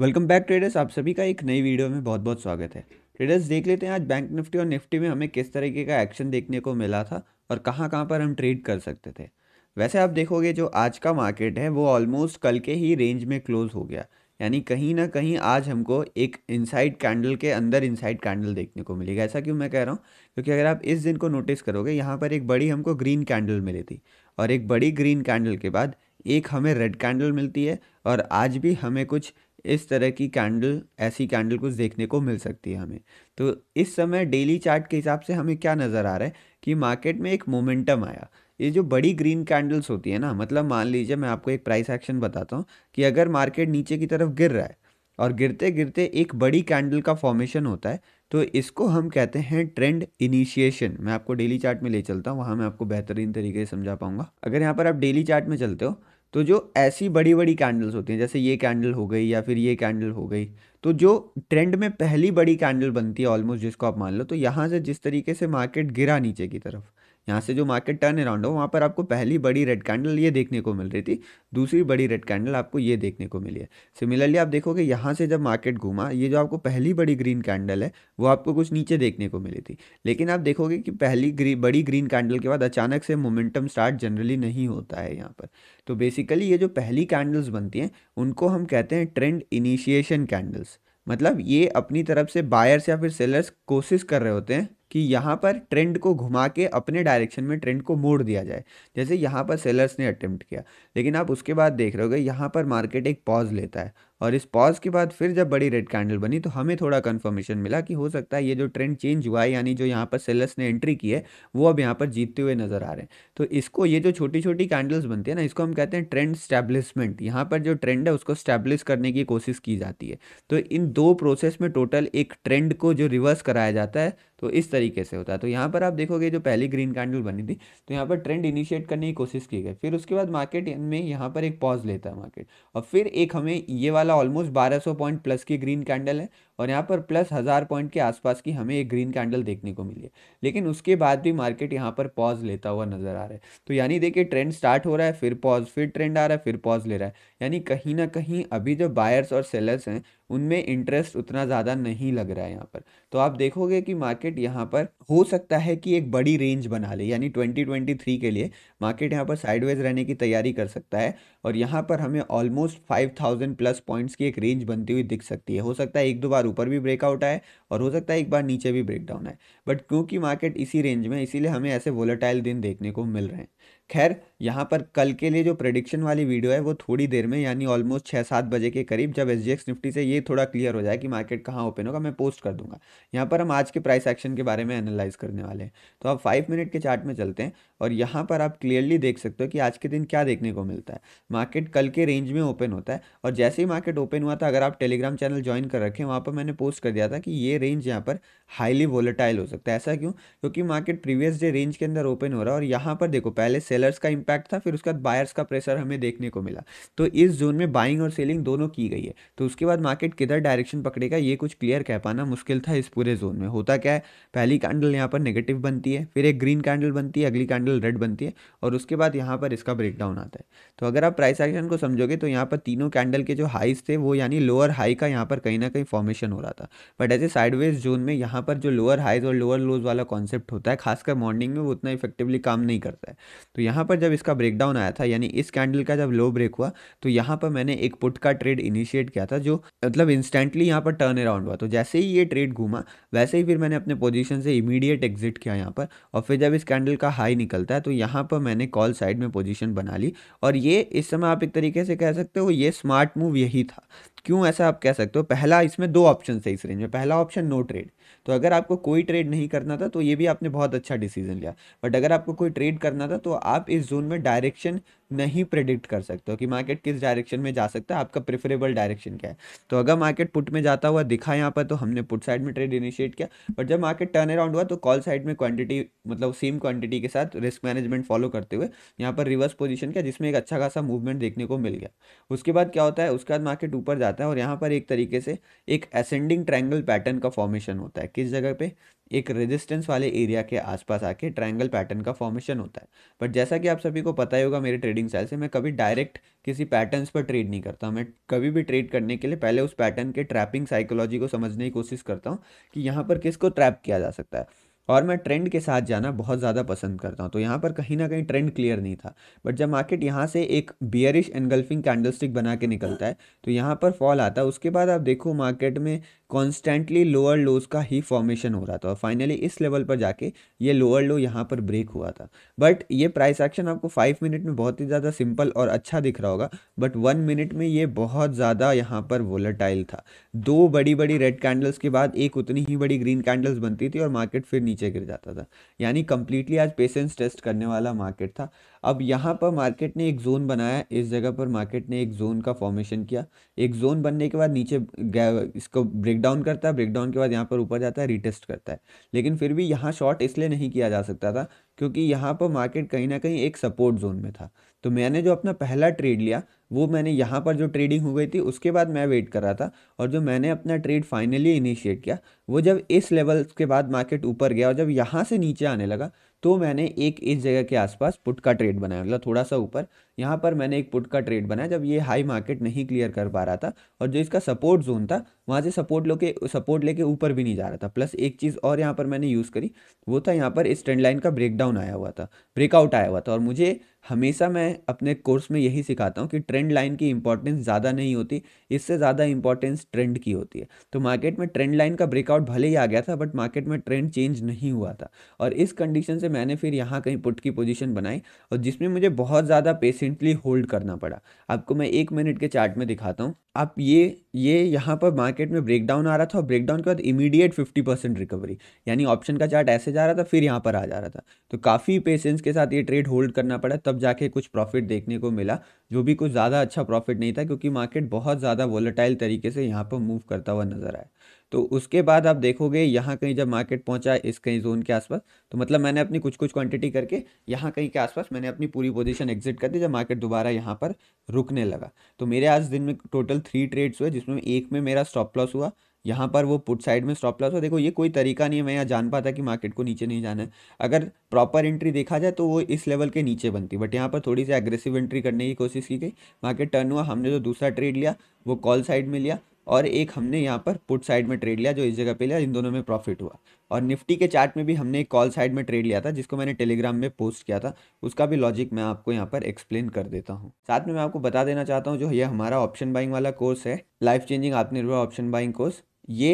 welcome back traders आप सभी का एक नई वीडियो में बहुत बहुत स्वागत है ट्रेडर्स देख लेते हैं आज बैंक निफ्टी और निफ्टी में हमें किस तरीके का एक्शन देखने को मिला था और कहां कहां पर हम ट्रेड कर सकते थे वैसे आप देखोगे जो आज का मार्केट है वो ऑलमोस्ट कल के ही रेंज में क्लोज हो गया यानी कहीं ना कहीं आज हमको एक इनसाइड कैंडल के अंदर इनसाइड कैंडल देखने को मिलेगा ऐसा क्यों मैं कह रहा हूँ क्योंकि अगर आप इस दिन को नोटिस करोगे यहाँ पर एक बड़ी हमको ग्रीन कैंडल मिली थी और एक बड़ी ग्रीन कैंडल के बाद एक हमें रेड कैंडल मिलती है और आज भी हमें कुछ इस तरह की कैंडल ऐसी कैंडल कुछ देखने को मिल सकती है हमें तो इस समय डेली चार्ट के हिसाब से हमें क्या नज़र आ रहा है कि मार्केट में एक मोमेंटम आया ये जो बड़ी ग्रीन कैंडल्स होती है ना मतलब मान लीजिए मैं आपको एक प्राइस एक्शन बताता हूँ कि अगर मार्केट नीचे की तरफ गिर रहा है और गिरते गिरते एक बड़ी कैंडल का फॉर्मेशन होता है तो इसको हम कहते हैं ट्रेंड इनिशिएशन मैं आपको डेली चार्ट में ले चलता हूँ वहाँ मैं आपको बेहतरीन तरीके से समझा पाऊँगा अगर यहाँ पर आप डेली चार्ट में चलते हो तो जो ऐसी बड़ी बड़ी कैंडल्स होती हैं जैसे ये कैंडल हो गई या फिर ये कैंडल हो गई तो जो ट्रेंड में पहली बड़ी कैंडल बनती है ऑलमोस्ट जिसको आप मान लो तो यहाँ से जिस तरीके से मार्केट गिरा नीचे की तरफ यहाँ से जो मार्केट टर्न अराउंड हो वहाँ पर आपको पहली बड़ी रेड कैंडल ये देखने को मिल रही थी दूसरी बड़ी रेड कैंडल आपको ये देखने को मिली है सिमिलरली आप देखोगे यहाँ से जब मार्केट घूमा ये जो आपको पहली बड़ी ग्रीन कैंडल है वो आपको कुछ नीचे देखने को मिली थी लेकिन आप देखोगे कि पहली ग्री, बड़ी ग्रीन कैंडल के बाद अचानक से मोमेंटम स्टार्ट जनरली नहीं होता है यहाँ पर तो बेसिकली ये जो पहली कैंडल्स बनती हैं उनको हम कहते हैं ट्रेंड इनिशिएशन कैंडल्स मतलब ये अपनी तरफ से बायर्स या फिर सेलर्स कोशिश कर रहे होते हैं कि यहाँ पर ट्रेंड को घुमा के अपने डायरेक्शन में ट्रेंड को मोड़ दिया जाए जैसे यहाँ पर सेलर्स ने अटेम्प्ट किया लेकिन आप उसके बाद देख रहे हो यहाँ पर मार्केट एक पॉज लेता है और इस पॉज के बाद फिर जब बड़ी रेड कैंडल बनी तो हमें थोड़ा कन्फर्मेशन मिला कि हो सकता है ये जो ट्रेंड चेंज हुआ है यानी जो यहाँ पर सेलर्स ने एंट्री की है वो अब यहाँ पर जीतते हुए नज़र आ रहे हैं तो इसको ये जो छोटी छोटी कैंडल्स बनती है ना इसको हम कहते हैं ट्रेंड स्टैब्लिशमेंट यहाँ पर जो ट्रेंड है उसको स्टैब्लिश करने की कोशिश की जाती है तो इन दो प्रोसेस में टोटल एक ट्रेंड को जो रिवर्स कराया जाता है तो इस तरीके से होता है तो यहाँ पर आप देखोगे जो पहली ग्रीन कैंडल बनी थी तो यहाँ पर ट्रेंड इनिशिएट करने की कोशिश की गई फिर उसके बाद मार्केट में यहाँ पर एक पॉज लेता है मार्केट और फिर एक हमें ये वाला वाला ऑलमोस्ट 1200 पॉइंट प्लस की ग्रीन कैंडल है और यहाँ पर प्लस हज़ार पॉइंट के आसपास की हमें एक ग्रीन कैंडल देखने को मिली है लेकिन उसके बाद भी मार्केट यहाँ पर पॉज लेता हुआ नज़र आ रहा है तो यानी देखिए ट्रेंड स्टार्ट हो रहा है फिर पॉज फिर ट्रेंड आ रहा है फिर पॉज ले रहा है यानी कहीं ना कहीं अभी जो बायर्स और सेलर्स हैं उनमें इंटरेस्ट उतना ज़्यादा नहीं लग रहा है यहाँ पर तो आप देखोगे कि मार्केट यहाँ पर हो सकता है कि एक बड़ी रेंज बना ले यानी 2023 के लिए मार्केट यहाँ पर साइडवेज रहने की तैयारी कर सकता है और यहाँ पर हमें ऑलमोस्ट 5000 प्लस पॉइंट्स की एक रेंज बनती हुई दिख सकती है हो सकता है एक दो बार ऊपर भी ब्रेकआउट आए और हो सकता है एक बार नीचे भी ब्रेकडाउन आए बट क्योंकि मार्केट इसी रेंज में इसीलिए हमें ऐसे वोलेटाइल दिन देखने को मिल रहे हैं खैर यहाँ पर कल के लिए जो प्रडिक्शन वाली वीडियो है वो थोड़ी देर में यानी ऑलमोस्ट छः सात बजे के करीब जब एस जी एक्स निफ्टी से ये थोड़ा क्लियर हो जाए कि मार्केट कहाँ ओपन होगा मैं पोस्ट कर दूंगा यहाँ पर हम आज के प्राइस एक्शन के बारे में एनालाइज करने वाले हैं तो आप फाइव मिनट के चार्ट में चलते हैं और यहाँ पर आप क्लियरली देख सकते हो कि आज के दिन क्या देखने को मिलता है मार्केट कल के रेंज में ओपन होता है और जैसे ही मार्केट ओपन हुआ था अगर आप टेलीग्राम चैनल ज्वाइन कर रखें वहाँ पर मैंने पोस्ट कर दिया था कि ये रेंज यहाँ पर हाईली वोलेटाइल हो सकता है ऐसा क्यों क्योंकि मार्केट प्रीवियस डे रेंज के अंदर ओपन हो रहा है और यहाँ पर देखो पहले सेलर्स का इम्पैक्ट था फिर उसके बाद बायर्स का प्रेशर हमें देखने को मिला तो इस जोन में बाइंग और सेलिंग दोनों की गई है तो उसके बाद मार्केट किधर डायरेक्शन पकड़ेगा ये कुछ क्लियर कह पाना मुश्किल था इस पूरे जोन में होता क्या है पहली कैंडल यहाँ पर नेगेटिव बनती है फिर एक ग्रीन कैंडल बनती है अगली कैंडल रेड बनती है और उसके बाद यहाँ पर इसका ब्रेकडाउन आता है तो अगर आप प्राइस एक्शन को समझोगे तो यहाँ पर तीनों कैंडल के जो हाइस थे वो यानी लोअर हाई का यहाँ पर कहीं ना कहीं फॉर्मेशन हो रहा था बट ऐसे साइडवेज जोन में यहाँ पर जो लोअर हाइज और लोअर लोज वाला कॉन्सेप्ट होता है खासकर मॉर्निंग में वो उतना इफेक्टिवली काम नहीं करता है तो यहाँ पर जब इसका ब्रेकडाउन आया था यानी इस कैंडल का जब लो ब्रेक हुआ तो यहाँ पर मैंने एक पुट का ट्रेड इनिशिएट किया था जो मतलब इंस्टेंटली यहाँ पर टर्न अराउंड हुआ तो जैसे ही ये ट्रेड घूमा वैसे ही फिर मैंने अपने पोजीशन से इमीडिएट एग्जिट किया यहाँ पर और फिर जब इस कैंडल का हाई निकलता है तो यहाँ पर मैंने कॉल साइड में पोजिशन बना ली और ये इस समय आप एक तरीके से कह सकते हो ये स्मार्ट मूव यही था क्यों ऐसा आप कह सकते हो पहला इसमें दो ऑप्शन थे इस रेंज में पहला ऑप्शन नो ट्रेड तो अगर आपको कोई ट्रेड नहीं करना था तो ये भी आपने बहुत अच्छा डिसीजन लिया बट अगर आपको कोई ट्रेड करना था तो आप इस जोन में डायरेक्शन नहीं प्रेडिक्ट कर सकते हो कि मार्केट किस डायरेक्शन में जा सकता है आपका प्रेफरेबल डायरेक्शन क्या है तो अगर मार्केट पुट में जाता हुआ दिखा यहाँ पर तो हमने पुट साइड में ट्रेड इनिशिएट किया बट जब मार्केट टर्न अराउंड हुआ तो कॉल साइड में क्वांटिटी मतलब सेम क्वांटिटी के साथ रिस्क मैनेजमेंट फॉलो करते हुए यहाँ पर रिवर्स पोजिशन किया जिसमें एक अच्छा खासा मूवमेंट देखने को मिल गया उसके बाद क्या होता है उसके बाद मार्केट ऊपर जाता है और यहाँ पर एक तरीके से एक असेंडिंग ट्रैंगल पैटर्न का फॉर्मेशन होता है किस जगह पे एक रेजिस्टेंस वाले एरिया के आसपास आके ट्रायंगल पैटर्न का फॉर्मेशन होता है बट जैसा कि आप सभी को पता ही होगा मेरे ट्रेडिंग स्टाइल से मैं कभी डायरेक्ट किसी पैटर्न्स पर ट्रेड नहीं करता मैं कभी भी ट्रेड करने के लिए पहले उस पैटर्न के ट्रैपिंग साइकोलॉजी को समझने की कोशिश करता हूँ कि यहाँ पर किसको ट्रैप किया जा सकता है और मैं ट्रेंड के साथ जाना बहुत ज़्यादा पसंद करता हूँ तो यहाँ पर कहीं ना कहीं ट्रेंड क्लियर नहीं था बट जब मार्केट यहाँ से एक बियरिश एनगल्फिंग कैंडलस्टिक बना के निकलता है तो यहाँ पर फॉल आता है उसके बाद आप देखो मार्केट में कॉन्स्टेंटली लोअर लोज का ही फॉर्मेशन हो रहा था और फाइनली इस लेवल पर जाके ये लोअर लो यहाँ पर ब्रेक हुआ था बट ये प्राइस एक्शन आपको फाइव मिनट में बहुत ही ज़्यादा सिंपल और अच्छा दिख रहा होगा बट वन मिनट में ये बहुत ज़्यादा यहाँ पर वोलाटाइल था दो बड़ी बड़ी रेड कैंडल्स के बाद एक उतनी ही बड़ी ग्रीन कैंडल्स बनती थी और मार्केट फिर नीचे नीचे गिर जाता था यानी कम्प्लीटली आज पेशेंस टेस्ट करने वाला मार्केट था अब यहाँ पर मार्केट ने एक जोन बनाया इस जगह पर मार्केट ने एक जोन का फॉर्मेशन किया एक जोन बनने के बाद नीचे इसको ब्रेक डाउन करता है ब्रेक डाउन के बाद यहाँ पर ऊपर जाता है रिटेस्ट करता है लेकिन फिर भी यहाँ शॉर्ट इसलिए नहीं किया जा सकता था क्योंकि यहाँ पर मार्केट कहीं ना कहीं एक सपोर्ट जोन में था तो मैंने जो अपना पहला ट्रेड लिया वो मैंने यहाँ पर जो ट्रेडिंग हो गई थी उसके बाद मैं वेट कर रहा था और जो मैंने अपना ट्रेड फाइनली इनिशिएट किया वो जब इस लेवल के बाद मार्केट ऊपर गया और जब यहाँ से नीचे आने लगा तो मैंने एक इस जगह के आसपास पुट का ट्रेड बनाया मतलब थोड़ा सा ऊपर यहाँ पर मैंने एक पुट का ट्रेड बनाया जब ये हाई मार्केट नहीं क्लियर कर पा रहा था और जो इसका सपोर्ट जोन था वहाँ से सपोर्ट लो के सपोर्ट लेके ऊपर भी नहीं जा रहा था प्लस एक चीज़ और यहाँ पर मैंने यूज़ करी वो था यहाँ पर इस ट्रेंड लाइन का ब्रेकडाउन आया हुआ था ब्रेकआउट आया हुआ था और मुझे हमेशा मैं अपने कोर्स में यही सिखाता हूँ कि ट्रेंड लाइन की इंपॉर्टेंस ज़्यादा नहीं होती इससे ज़्यादा इंपॉर्टेंस ट्रेंड की होती है तो मार्केट में ट्रेंड लाइन का ब्रेकआउट भले ही आ गया था बट मार्केट में ट्रेंड चेंज नहीं हुआ था और इस कंडीशन से मैंने फिर यहाँ कहीं पुट की पोजिशन बनाई और जिसमें मुझे बहुत ज़्यादा पेशेंटली होल्ड करना पड़ा आपको मैं एक मिनट के चार्ट में दिखाता हूँ आप ये ये यहाँ पर मार्केट में ब्रेकडाउन आ रहा था और ब्रेकडाउन के बाद इमीडिएट फिफ्टी परसेंट रिकवरी यानी ऑप्शन का चार्ट ऐसे जा रहा था फिर यहाँ पर आ जा रहा था तो काफ़ी पेशेंस के साथ ये ट्रेड होल्ड करना पड़ा तब जाके कुछ प्रॉफिट देखने को मिला जो भी कुछ ज़्यादा अच्छा प्रॉफिट नहीं था क्योंकि मार्केट बहुत ज़्यादा वॉलेटाइल तरीके से यहाँ पर मूव करता हुआ नजर आया तो उसके बाद आप देखोगे यहाँ कहीं जब मार्केट पहुँचा इस कहीं जोन के आसपास तो मतलब मैंने अपनी कुछ कुछ क्वांटिटी करके यहाँ कहीं के आसपास मैंने अपनी पूरी पोजीशन एग्जिट कर दी जब मार्केट दोबारा यहाँ पर रुकने लगा तो मेरे आज दिन में टोटल थ्री ट्रेड्स हुए जिसमें एक में मेरा स्टॉप लॉस हुआ यहाँ पर वो पुट साइड में स्टॉप लॉस हुआ देखो ये कोई तरीका नहीं है मैं यहाँ जान पाता कि मार्केट को नीचे नहीं जाना है अगर प्रॉपर एंट्री देखा जाए तो वो इस लेवल के नीचे बनती बट यहाँ पर थोड़ी सी एग्रेसिव एंट्री करने की कोशिश की गई मार्केट टर्न हुआ हमने जो दूसरा ट्रेड लिया वो कॉल साइड में लिया और एक हमने यहाँ पर पुट साइड में ट्रेड लिया जो इस जगह पे लिया इन दोनों में प्रॉफिट हुआ और निफ्टी के चार्ट में भी हमने एक कॉल साइड में ट्रेड लिया था जिसको मैंने टेलीग्राम में पोस्ट किया था उसका भी लॉजिक मैं आपको यहाँ पर एक्सप्लेन कर देता हूँ साथ में मैं आपको बता देना चाहता हूँ जो ये हमारा ऑप्शन बाइंग वाला कोर्स है लाइफ चेंजिंग आत्मनिर्भर ऑप्शन बाइंग कोर्स ये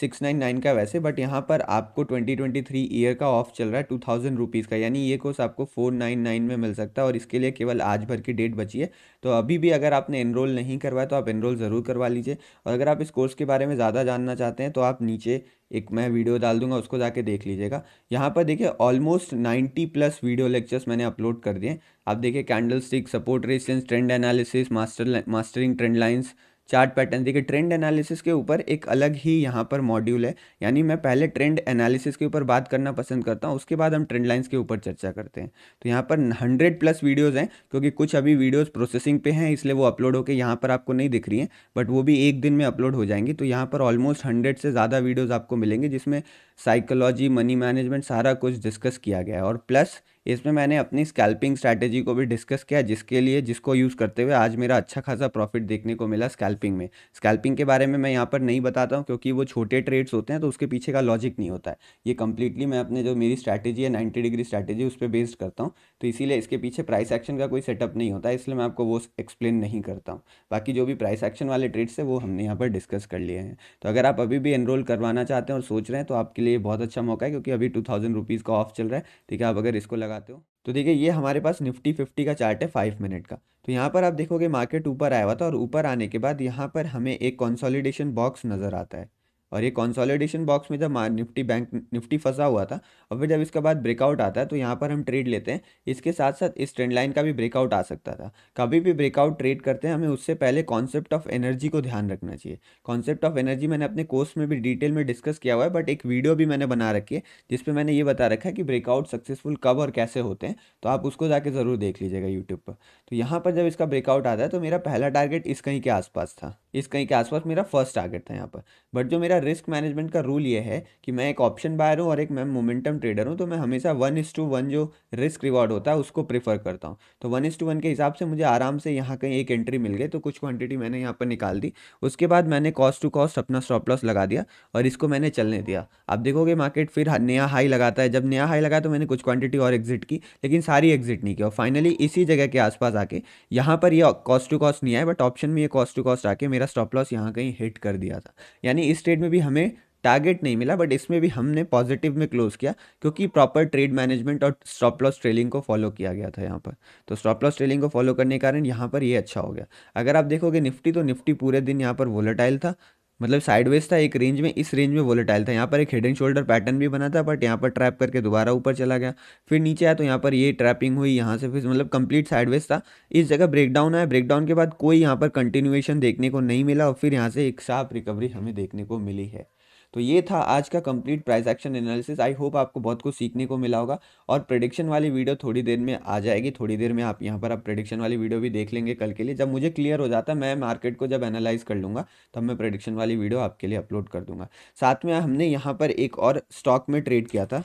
सिक्स नाइन नाइन का वैसे बट यहाँ पर आपको ट्वेंटी ट्वेंटी थ्री ईयर का ऑफ चल रहा है टू थाउजेंड रुपीज़ का यानी ये कोर्स आपको फोर नाइन नाइन में मिल सकता है और इसके लिए केवल आज भर की डेट बची है तो अभी भी अगर आपने एनरोल नहीं करवाया तो आप एनरोल ज़रूर करवा लीजिए और अगर आप इस कोर्स के बारे में ज़्यादा जानना चाहते हैं तो आप नीचे एक मैं वीडियो डाल दूंगा उसको जाके देख लीजिएगा यहाँ पर देखिए ऑलमोस्ट 90 प्लस वीडियो लेक्चर्स मैंने अपलोड कर दिए आप देखिए candlestick support resilience trend analysis master mastering trend lines chart pattern देखिए ट्रेंड एनालिसिस के ऊपर एक अलग ही यहाँ पर मॉड्यूल है यानी मैं पहले ट्रेंड एनालिसिस के ऊपर बात करना पसंद करता हूँ उसके बाद हम ट्रेंड लाइन्स के ऊपर चर्चा करते हैं तो यहाँ पर हंड्रेड प्लस वीडियोज़ हैं क्योंकि कुछ अभी वीडियोज़ प्रोसेसिंग पे हैं इसलिए वो अपलोड होकर यहाँ पर आपको नहीं दिख रही हैं बट वो भी एक दिन में अपलोड हो जाएंगी तो यहाँ पर ऑलमोस्ट हंड्रेड से ज़्यादा वीडियोज़ आपको मिलेंगे जिसमें साइकोलॉजी मनी मैनेजमेंट सारा कुछ डिस्कस किया गया है और प्लस इसमें मैंने अपनी स्कैल्पिंग स्ट्रैटेजी को भी डिस्कस किया जिसके लिए जिसको यूज़ करते हुए आज मेरा अच्छा खासा प्रॉफिट देखने को मिला स्कैल्पिंग में स्कैल्पिंग के बारे में मैं यहाँ पर नहीं बताता हूँ क्योंकि वो छोटे ट्रेड्स होते हैं तो उसके पीछे का लॉजिक नहीं होता है ये कम्प्लीटली मैं अपने जो मेरी स्ट्रैटेजी है नाइन्टी डिग्री स्ट्रैटेजी उस पर बेस्ड करता हूँ तो इसीलिए इसके पीछे प्राइस एक्शन का कोई सेटअप नहीं होता है इसलिए मैं आपको वो एक्सप्लेन नहीं करता हूँ बाकी जो भी प्राइस एक्शन वाले ट्रेड्स है वो हमने यहाँ पर डिस्कस कर लिए हैं तो अगर आप अभी भी एनरोल करवाना चाहते हैं और सोच रहे हैं तो आपके लिए बहुत अच्छा मौका है क्योंकि अभी टू थाउजेंड रुपीज़ का ऑफ चल रहा है ठीक है आप अगर इसको लगा लगाते हो तो देखिए ये हमारे पास निफ्टी फिफ्टी का चार्ट है फाइव मिनट का तो यहाँ पर आप देखोगे मार्केट ऊपर आया हुआ था और ऊपर आने के बाद यहाँ पर हमें एक कंसोलिडेशन बॉक्स नज़र आता है और ये कंसोलिडेशन बॉक्स में जब निफ्टी बैंक निफ्टी फंसा हुआ था और फिर जब इसके बाद ब्रेकआउट आता है तो यहाँ पर हम ट्रेड लेते हैं इसके साथ साथ इस ट्रेंड लाइन का भी ब्रेकआउट आ सकता था कभी भी ब्रेकआउट ट्रेड करते हैं हमें उससे पहले कॉन्सेप्ट ऑफ एनर्जी को ध्यान रखना चाहिए कॉन्सेप्ट ऑफ एनर्जी मैंने अपने कोर्स में भी डिटेल में डिस्कस किया हुआ है बट एक वीडियो भी मैंने बना रखी है जिसपे मैंने ये बता रखा है कि ब्रेकआउट सक्सेसफुल कब और कैसे होते हैं तो आप उसको जाके ज़रूर देख लीजिएगा यूट्यूब पर तो यहाँ पर जब इसका ब्रेकआउट आता है तो मेरा पहला टारगेट इस कहीं के आसपास था इस कहीं के आसपास मेरा फर्स्ट टारगेट था यहाँ पर बट जो मेरा मेरा रिस्क मैनेजमेंट का रूल ये है कि मैं एक ऑप्शन बायर हूँ और एक मैं मोमेंटम ट्रेडर हूँ तो मैं हमेशा वन इज टू वन जो रिस्क रिवॉर्ड होता है उसको प्रीफर करता हूँ तो वन इज टू वन के हिसाब से मुझे आराम से यहाँ कहीं एक एंट्री मिल गई तो कुछ क्वान्टिटी मैंने यहाँ पर निकाल दी उसके बाद मैंने कॉस्ट टू कॉस्ट अपना स्टॉप लॉस लगा दिया और इसको मैंने चलने दिया आप देखोगे मार्केट फिर नया हाई लगाता है जब नया हाई लगा तो मैंने कुछ क्वांटिटी और एग्जिट की लेकिन सारी एग्जिट नहीं किया और फाइनली इसी जगह के आसपास आके यहाँ पर यह कॉस्ट टू कॉस्ट नहीं आए बट ऑप्शन में ये कॉस्ट टू कॉस्ट आके मेरा स्टॉप लॉस यहाँ कहीं हिट कर दिया था यानी इस ट्रेड में इसमें भी हमें टारगेट नहीं मिला बट इसमें भी हमने पॉजिटिव में क्लोज किया क्योंकि प्रॉपर ट्रेड मैनेजमेंट और स्टॉप लॉस ट्रेलिंग को फॉलो किया गया था यहाँ पर तो स्टॉप लॉस ट्रेलिंग को फॉलो करने के कारण यहाँ पर ये यह अच्छा हो गया अगर आप देखोगे निफ्टी तो निफ्टी पूरे दिन यहाँ पर वोलेटाइल था मतलब साइडवेज था एक रेंज में इस रेंज में वोलेटाइल था यहाँ पर एक हेड एंड शोल्डर पैटर्न भी बना था बट यहाँ पर ट्रैप करके दोबारा ऊपर चला गया फिर नीचे आया तो यहाँ पर ये ट्रैपिंग हुई यहाँ से फिर मतलब कंप्लीट साइडवेज था इस जगह ब्रेकडाउन आया ब्रेकडाउन के बाद कोई यहाँ पर कंटिन्यूएशन देखने को नहीं मिला और फिर यहाँ से एक साफ रिकवरी हमें देखने को मिली है तो ये था आज का complete price action analysis I hope आपको बहुत कुछ सीखने को मिला होगा और प्रडिक्शन वाली वीडियो थोड़ी देर में आ जाएगी थोड़ी देर में आप यहाँ पर आप प्रडिक्शन वाली वीडियो भी देख लेंगे कल के लिए जब मुझे क्लियर हो जाता है मैं मार्केट को जब एनालाइज कर लूँगा तब मैं प्रडिक्शन वाली वीडियो आपके लिए अपलोड कर दूँगा साथ में हमने यहाँ पर एक और स्टॉक में ट्रेड किया था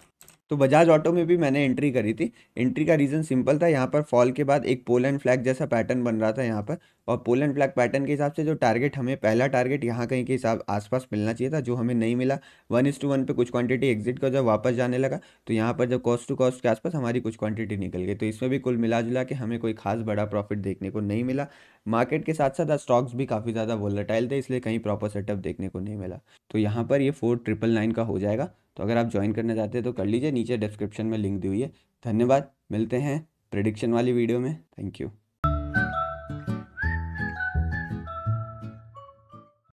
तो बजाज ऑटो में भी मैंने एंट्री करी थी एंट्री का रीज़न सिंपल था यहाँ पर फॉल के बाद एक पोल एंड फ्लैग जैसा पैटर्न बन रहा था यहाँ पर और पोल एंड फ्लैग पैटर्न के हिसाब से जो टारगेट हमें पहला टारगेट यहाँ कहीं के हिसाब आसपास मिलना चाहिए था जो हमें नहीं मिला वन इस टू वन पे कुछ क्वांटिटी एग्जिट कर जब वापस जाने लगा तो यहाँ पर जब कॉस्ट टू कॉस्ट के आसपास हमारी कुछ क्वांटिटी निकल गई तो इसमें भी कुल मिला जुला के हमें कोई खास बड़ा प्रॉफिट देखने को नहीं मिला मार्केट के साथ साथ स्टॉक्स भी काफ़ी ज़्यादा वोलेटाइल थे इसलिए कहीं प्रॉपर सेटअप देखने को नहीं मिला तो यहाँ पर ये फोर ट्रिपल नाइन का हो जाएगा तो अगर आप ज्वाइन करना चाहते हैं तो कर लीजिए नीचे डिस्क्रिप्शन में लिंक दी हुई है धन्यवाद मिलते हैं प्रडिक्शन वाली वीडियो में थैंक यू